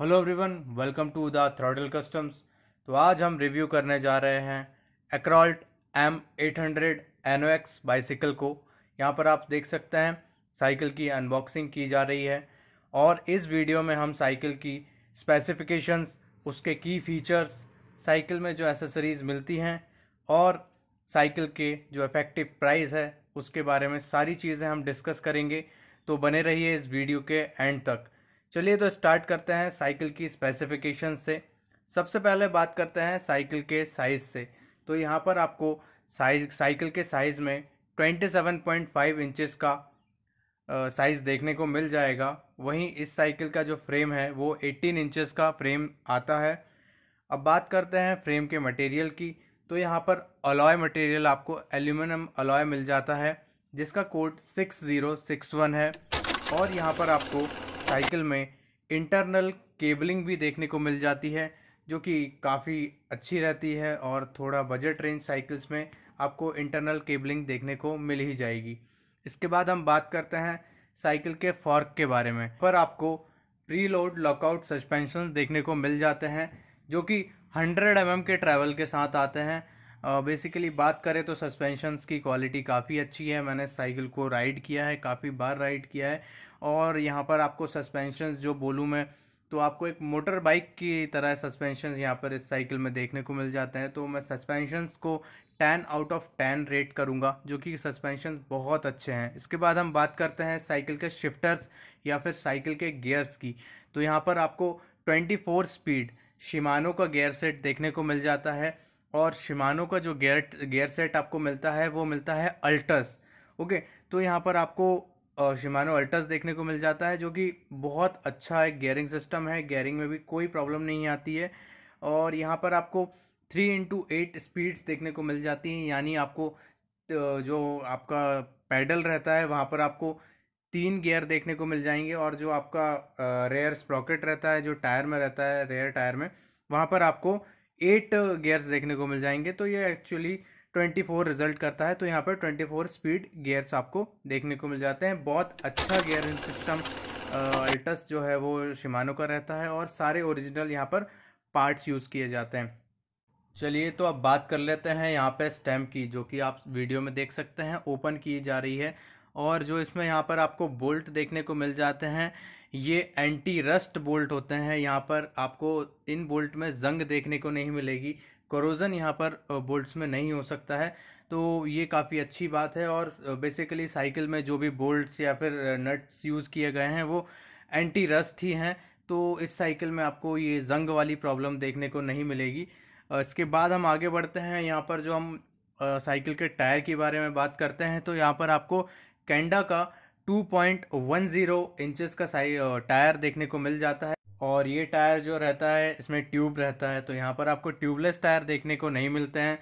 hello everyone welcome to the throttle customs तो आज हम रिव्यू करने जा रहे हैं एक्रॉल्ट M eight hundred X bicycle को यहाँ पर आप देख सकते हैं साइकिल की अनबॉक्सिंग की जा रही है और इस वीडियो में हम साइकिल की स्पेसिफिकेशंस उसके की फीचर्स साइकिल में जो एसेसरीज़ मिलती हैं और साइकिल के जो इफ़ेक्टिव प्राइस है उसके बारे में सारी चीज़ें हम डिस्कस करेंगे तो बने रहिए इस वीडियो के एंड तक चलिए तो स्टार्ट करते हैं साइकिल की स्पेसिफिकेशन से सबसे पहले बात करते हैं साइकिल के साइज़ से तो यहाँ पर आपको साइज साइकिल के साइज़ में twenty seven point five inches का साइज़ देखने को मिल जाएगा वहीं इस साइकिल का जो फ्रेम है वो एटीन इंचज़ का फ्रेम आता है अब बात करते हैं फ्रेम के मटेरियल की तो यहाँ पर अलॉय मटेरियल आपको एल्यूमिनियम अलॉय मिल जाता है जिसका code six zero six one है और यहाँ पर आपको साइकिल में इंटरनल केबलिंग भी देखने को मिल जाती है जो कि काफ़ी अच्छी रहती है और थोड़ा बजट रेंज साइकिल्स में आपको इंटरनल केबलिंग देखने को मिल ही जाएगी इसके बाद हम बात करते हैं साइकिल के फॉर्क के बारे में पर आपको प्री लोड लॉकआउट सस्पेंशन देखने को मिल जाते हैं जो कि 100 एम mm के ट्रैवल के साथ आते हैं बेसिकली बात करें तो सस्पेंशंस की क्वालिटी काफ़ी अच्छी है मैंने साइकिल को राइड किया है काफ़ी बार राइड किया है और यहाँ पर आपको सस्पेंशन जो बोलूँ मैं तो आपको एक मोटर बाइक की तरह सस्पेंशन यहाँ पर इस साइकिल में देखने को मिल जाते हैं तो मैं सस्पेंशन को ten out of ten rate करूँगा जो कि सस्पेंशन बहुत अच्छे हैं इसके बाद हम बात करते हैं साइकिल के शिफ्टर्स या फिर साइकिल के गियर्स की तो यहाँ पर आपको ट्वेंटी फोर स्पीड शिमानों का गेयर सेट देखने को मिल जाता है और शिमानो का जो गेयर गेयर सेट आपको मिलता है वो मिलता है अल्टस ओके तो यहाँ पर आपको शिमानो अल्टस देखने को मिल जाता है जो कि बहुत अच्छा एक गेयरिंग सिस्टम है गेयरिंग में भी कोई प्रॉब्लम नहीं आती है और यहाँ पर आपको थ्री इंटू एट स्पीड्स देखने को मिल जाती हैं यानी आपको जो आपका पैडल रहता है वहाँ पर आपको तीन गियर देखने को मिल जाएंगे और जो आपका रेयर स्प्रॉकेट रहता है जो टायर में रहता है रेयर टायर में वहाँ पर आपको एट गियर्स uh, देखने को मिल जाएंगे तो ये एक्चुअली ट्वेंटी फोर रिजल्ट करता है तो यहाँ पर ट्वेंटी फोर स्पीड गियर्स आपको देखने को मिल जाते हैं बहुत अच्छा गियरिंग सिस्टम अल्टस जो है वो शिमानो का रहता है और सारे ओरिजिनल यहाँ पर पार्ट्स यूज़ किए जाते हैं चलिए तो अब बात कर लेते हैं यहाँ पर स्टेम की जो कि आप वीडियो में देख सकते हैं ओपन की जा रही है और जो इसमें यहाँ पर आपको बोल्ट देखने को मिल जाते हैं ये एंटी रस्ट बोल्ट होते हैं यहाँ पर आपको इन बोल्ट में जंग देखने को नहीं मिलेगी करोज़न यहाँ पर बोल्ट्स में नहीं हो सकता है तो ये काफ़ी अच्छी बात है और बेसिकली साइकिल में जो भी बोल्ट्स या फिर नट्स यूज़ किए गए हैं वो एंटी रस्ट ही हैं तो इस साइकिल में आपको ये जंग वाली प्रॉब्लम देखने को नहीं मिलेगी इसके बाद हम आगे बढ़ते हैं यहाँ पर जो हम साइकिल के टायर के बारे में बात करते हैं तो यहाँ पर आपको कैंडा का 2.10 इंचेस का साइज टायर देखने को मिल जाता है और ये टायर जो रहता है इसमें ट्यूब रहता है तो यहाँ पर आपको ट्यूबलेस टायर देखने को नहीं मिलते हैं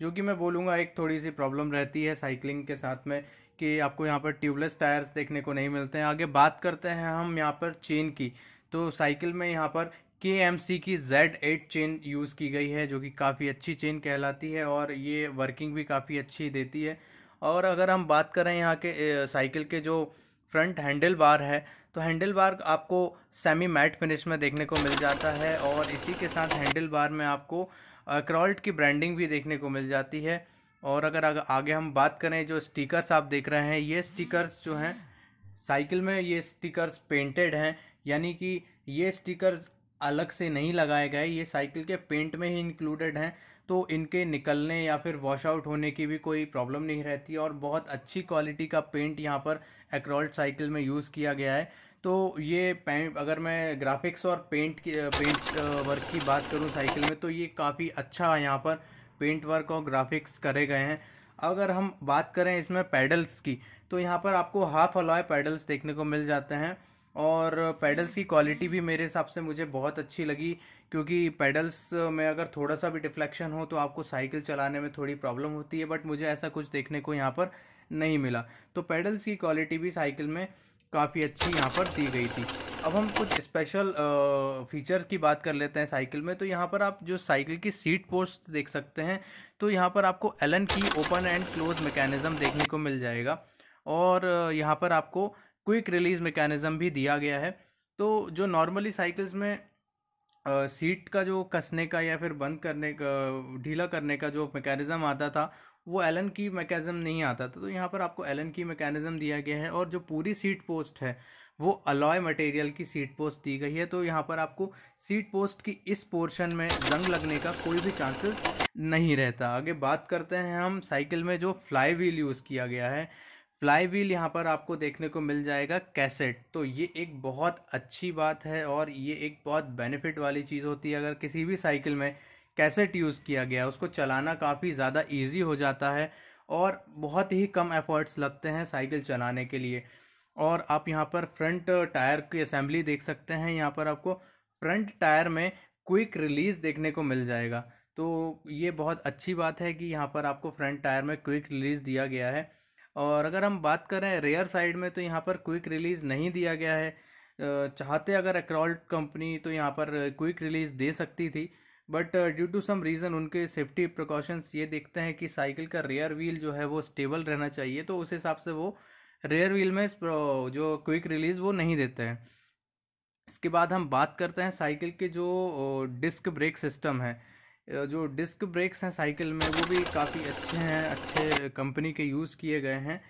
जो कि मैं बोलूँगा एक थोड़ी सी प्रॉब्लम रहती है साइकिलिंग के साथ में कि आपको यहाँ पर ट्यूबलेस टायर्स देखने को नहीं मिलते हैं आगे बात करते हैं हम यहाँ पर चेन की तो साइकिल में यहाँ पर के एम सी की जेड एट चेन यूज़ की गई है जो कि काफ़ी अच्छी चेन कहलाती है और ये वर्किंग भी काफ़ी अच्छी देती है और अगर हम बात करें यहाँ के साइकिल के जो फ्रंट हैंडल बार है तो हैंडल बार आपको सेमी मैट फिनिश में देखने को मिल जाता है और इसी के साथ हैंडल बार में आपको क्रॉल्ट की ब्रांडिंग भी देखने को मिल जाती है और अगर आगे हम बात करें जो स्टिकर्स आप देख रहे हैं ये स्टिकर्स जो हैं साइकिल में ये स्टिकर्स पेंटेड हैं यानी कि ये स्टिकर्स अलग से नहीं लगाए गए ये साइकिल के पेंट में ही इंक्लूडेड हैं तो इनके निकलने या फिर वॉश आउट होने की भी कोई प्रॉब्लम नहीं रहती और बहुत अच्छी क्वालिटी का पेंट यहाँ पर एक्रॉल्ट साइकिल में यूज़ किया गया है तो ये पेंट अगर मैं ग्राफिक्स और पेंट की पेंट वर्क की बात करूँ साइकिल में तो ये काफ़ी अच्छा यहाँ पर पेंट वर्क और ग्राफिक्स करे गए हैं अगर हम बात करें इसमें पैडल्स की तो यहाँ पर आपको हाफ अलॉय पैडल्स देखने को मिल जाते हैं और पैडल्स की क्वालिटी भी मेरे हिसाब से मुझे बहुत अच्छी लगी क्योंकि पैडल्स में अगर थोड़ा सा भी डिफ्लेक्शन हो तो आपको साइकिल चलाने में थोड़ी प्रॉब्लम होती है बट मुझे ऐसा कुछ देखने को यहाँ पर नहीं मिला तो पैडल्स की क्वालिटी भी साइकिल में काफ़ी अच्छी यहाँ पर दी गई थी अब हम कुछ स्पेशल फीचर की बात कर लेते हैं साइकिल में तो यहाँ पर आप जो साइकिल की सीट पोस्ट देख सकते हैं तो यहाँ पर आपको एलन की ओपन एंड क्लोज मैकेनिज़्म देखने को मिल जाएगा और यहाँ पर आपको क्विक रिलीज मेकैनिज़्म भी दिया गया है तो जो नॉर्मली साइकिल्स में सीट का जो कसने का या फिर बंद करने का ढीला करने का जो मैकेनिज़्म आता था वो एलन की मैकेनिज़्म नहीं आता था तो यहाँ पर आपको एलन की मैकेनिज़्म दिया गया है और जो पूरी सीट पोस्ट है वो अलॉय मटेरियल की सीट पोस्ट दी गई है तो यहाँ पर आपको सीट पोस्ट की इस पोर्शन में जंग लगने का कोई भी चांसेस नहीं रहता आगे बात करते हैं हम साइकिल में जो फ्लाई व्हील यूज़ किया गया है फ्लाई व्हील यहाँ पर आपको देखने को मिल जाएगा कैसेट तो ये एक बहुत अच्छी बात है और ये एक बहुत बेनिफिट वाली चीज़ होती है अगर किसी भी साइकिल में कैसेट यूज़ किया गया उसको चलाना काफ़ी ज़्यादा ईजी हो जाता है और बहुत ही कम एफर्ट्स लगते हैं साइकिल चलाने के लिए और आप यहाँ पर फ्रंट टायर की असेंबली देख सकते हैं यहाँ पर आपको फ्रंट टायर में क्विक रिलीज़ देखने को मिल जाएगा तो ये बहुत अच्छी बात है कि यहाँ पर आपको फ्रंट टायर में क्विक रिलीज़ दिया गया है और अगर हम बात करें रेयर साइड में तो यहाँ पर क्विक रिलीज़ नहीं दिया गया है चाहते अगर एक्रॉल्ट कंपनी तो यहाँ पर क्विक रिलीज़ दे सकती थी but due to some reason उनके सेफ्टी प्रिकॉशंस ये देखते हैं कि साइकिल का रेयर व्हील जो है वो स्टेबल रहना चाहिए तो उस हिसाब से वो रेयर व्हील में जो क्विक रिलीज़ वो नहीं देते हैं इसके बाद हम बात करते हैं साइकिल के जो डिस्क ब्रेक सिस्टम है जो डिस्क ब्रेक्स हैं साइकिल में वो भी काफ़ी अच्छे हैं अच्छे कंपनी के यूज़ किए गए हैं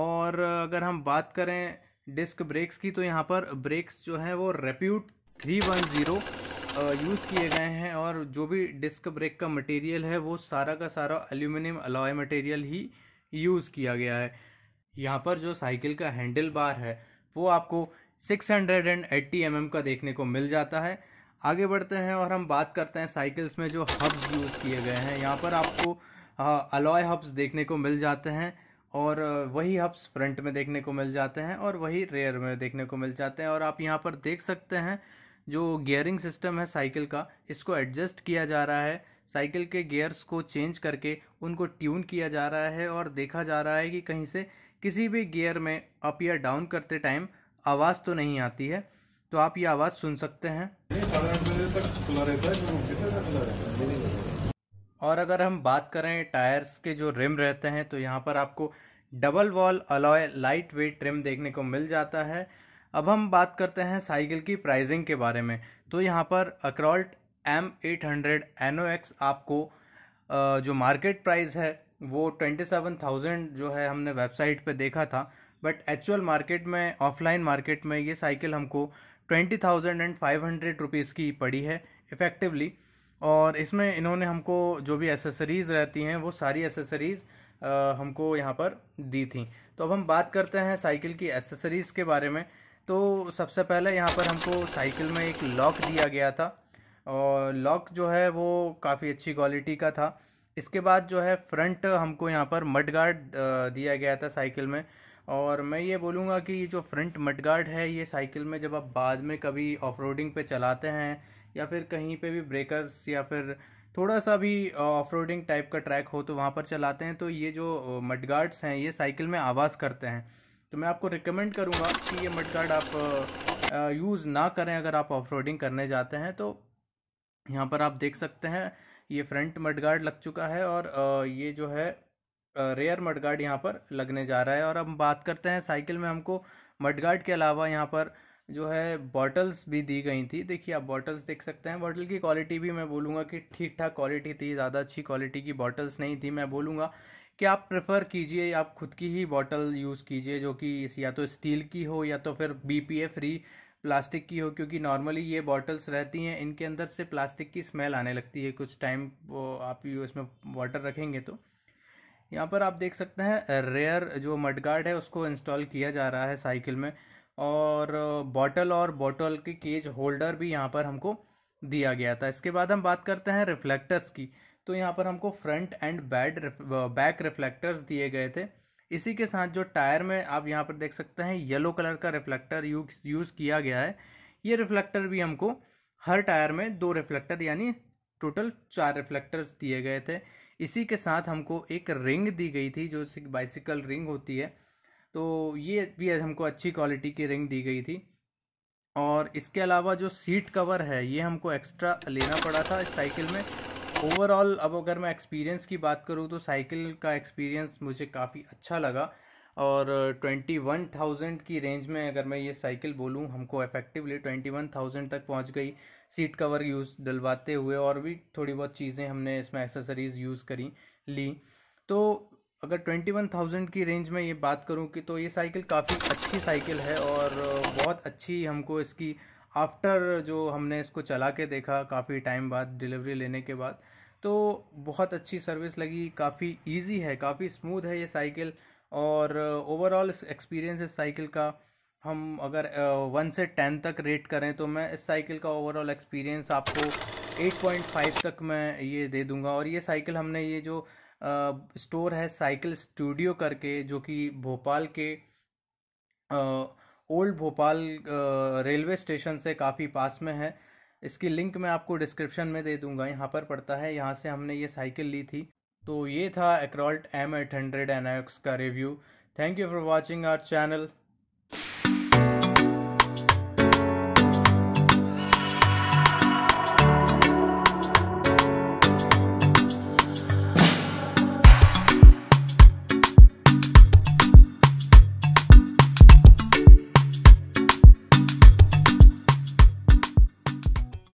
और अगर हम बात करें डिस्क ब्रेक्स की तो यहाँ पर ब्रेक्स जो हैं वो repute three one zero use किए गए हैं और जो भी डिस्क ब्रेक का मटेरियल है वो सारा का सारा एल्यूमिनियम अलॉय मटेरियल ही यूज़ किया गया है यहाँ पर जो साइकिल का हैंडल बार है वो आपको 680 एंड mm का देखने को मिल जाता है आगे बढ़ते हैं और हम बात करते हैं साइकिल्स में जो हब्स यूज़ किए गए हैं यहाँ पर आपको अलॉय हब्स देखने को मिल जाते हैं और वही हब्स फ्रंट में देखने को मिल जाते हैं और वही रेयर में देखने को मिल जाते हैं और आप यहाँ पर देख सकते हैं जो गियरिंग सिस्टम है साइकिल का इसको एडजस्ट किया जा रहा है साइकिल के गियर्स को चेंज करके उनको ट्यून किया जा रहा है और देखा जा रहा है कि कहीं से किसी भी गियर में अप या डाउन करते टाइम आवाज़ तो नहीं आती है तो आप ये आवाज़ सुन सकते हैं और अगर हम बात करें टायर्स के जो रिम रहते हैं तो यहाँ पर आपको double wall alloy light weight rim देखने को मिल जाता है अब हम बात करते हैं साइकिल की प्राइसिंग के बारे में तो यहाँ पर अक्रॉल्ट M eight hundred N O X आपको जो मार्केट प्राइस है वो ट्वेंटी सेवन थाउजेंड जो है हमने वेबसाइट पे देखा था बट एक्चुअल मार्केट में ऑफलाइन मार्केट में ये साइकिल हमको twenty thousand and five hundred rupees की पड़ी है इफ़ेक्टिवली और इसमें इन्होंने हमको जो भी एसेसरीज़ रहती हैं वो सारी एसेसरीज़ हमको यहाँ पर दी थी तो अब हम बात करते हैं साइकिल की एसेसरीज़ के बारे में तो सबसे पहले यहाँ पर हमको साइकिल में एक लॉक दिया गया था और लॉक जो है वो काफ़ी अच्छी क्वालिटी का था इसके बाद जो है फ्रंट हमको यहाँ पर मड गार्ड दिया गया था साइकिल में और मैं ये बोलूँगा कि ये जो फ्रंट मटगार्ड है ये साइकिल में जब आप बाद में कभी ऑफ रोडिंग पे चलाते हैं या फिर कहीं पे भी ब्रेकर्स या फिर थोड़ा सा भी ऑफ रोडिंग टाइप का ट्रैक हो तो वहाँ पर चलाते हैं तो ये जो मटगार्ड्स हैं ये साइकिल में आवाज़ करते हैं तो मैं आपको रिकमेंड करूँगा कि ये गार्ड आप यूज़ ना करें अगर आप ऑफ रोडिंग करने जाते हैं तो यहाँ पर आप देख सकते हैं ये फ्रंट मटगार्ड लग चुका है और ये जो है रेयर मडगार्ड यहाँ पर लगने जा रहा है और अब बात करते हैं साइकिल में हमको मडगार्ड के अलावा यहाँ पर जो है बॉटल्स भी दी गई थी देखिए आप बॉटल्स देख सकते हैं बॉटल की क्वालिटी भी मैं बोलूँगा कि ठीक ठाक क्वालिटी थी ज़्यादा अच्छी क्वालिटी की बॉटल्स नहीं थी मैं बोलूँगा कि आप प्रेफर कीजिए आप खुद की ही बॉटल यूज़ कीजिए जो कि या तो स्टील की हो या तो फिर बी फ्री प्लास्टिक की हो क्योंकि नॉर्मली ये बॉटल्स रहती हैं इनके अंदर से प्लास्टिक की स्मेल आने लगती है कुछ टाइम आप इसमें वाटर रखेंगे तो यहाँ पर आप देख सकते हैं रेयर जो मडगार्ड है उसको इंस्टॉल किया जा रहा है साइकिल में और बॉटल और बॉटल की केज होल्डर भी यहाँ पर हमको दिया गया था इसके बाद हम बात करते हैं रिफ्लेक्टर्स की तो यहाँ पर हमको front and bad back reflectors दिए गए थे इसी के साथ जो टायर में आप यहाँ पर देख सकते हैं येलो कलर का रिफ्लेक्टर यू यूज़ किया गया है ये रिफ्लेक्टर भी हमको हर टायर में दो रिफ्लेक्टर यानी टोटल चार रिफ्लेक्टर्स दिए गए थे इसी के साथ हमको एक रिंग दी गई थी जो बाइसिकल रिंग होती है तो ये भी हमको अच्छी क्वालिटी की रिंग दी गई थी और इसके अलावा जो सीट कवर है ये हमको एक्स्ट्रा लेना पड़ा था इस साइकिल में ओवरऑल अब अगर मैं एक्सपीरियंस की बात करूँ तो साइकिल का एक्सपीरियंस मुझे काफ़ी अच्छा लगा और ट्वेंटी वन थाउजेंड की रेंज में अगर मैं ये साइकिल बोलूँ हमको इफेक्टिवली ट्वेंटी वन थाउजेंड तक पहुँच गई सीट कवर यूज़ डलवाते हुए और भी थोड़ी बहुत चीज़ें हमने इसमें एक्सेसरीज़ यूज़ करी ली तो अगर ट्वेंटी वन थाउजेंड की रेंज में ये बात करूँ कि तो ये साइकिल काफ़ी अच्छी साइकिल है और बहुत अच्छी हमको इसकी आफ्टर जो हमने इसको चला के देखा काफ़ी टाइम बाद डिलीवरी लेने के बाद तो बहुत अच्छी सर्विस लगी काफ़ी इजी है काफ़ी स्मूथ है ये साइकिल और ओवरऑल uh, एक्सपीरियंस इस साइकिल का हम अगर वन uh, से टेन तक रेट करें तो मैं इस साइकिल का ओवरऑल एक्सपीरियंस आपको 8.5 तक मैं ये दे दूंगा और ये साइकिल हमने ये जो स्टोर uh, है साइकिल स्टूडियो करके जो कि भोपाल के ओल्ड भोपाल रेलवे स्टेशन से काफ़ी पास में है इसकी लिंक मैं आपको डिस्क्रिप्शन में दे दूंगा यहाँ पर पड़ता है यहाँ से हमने ये साइकिल ली थी तो ये था एक्रॉल्ट एम एट हंड्रेड एन का review thank you for watching our channel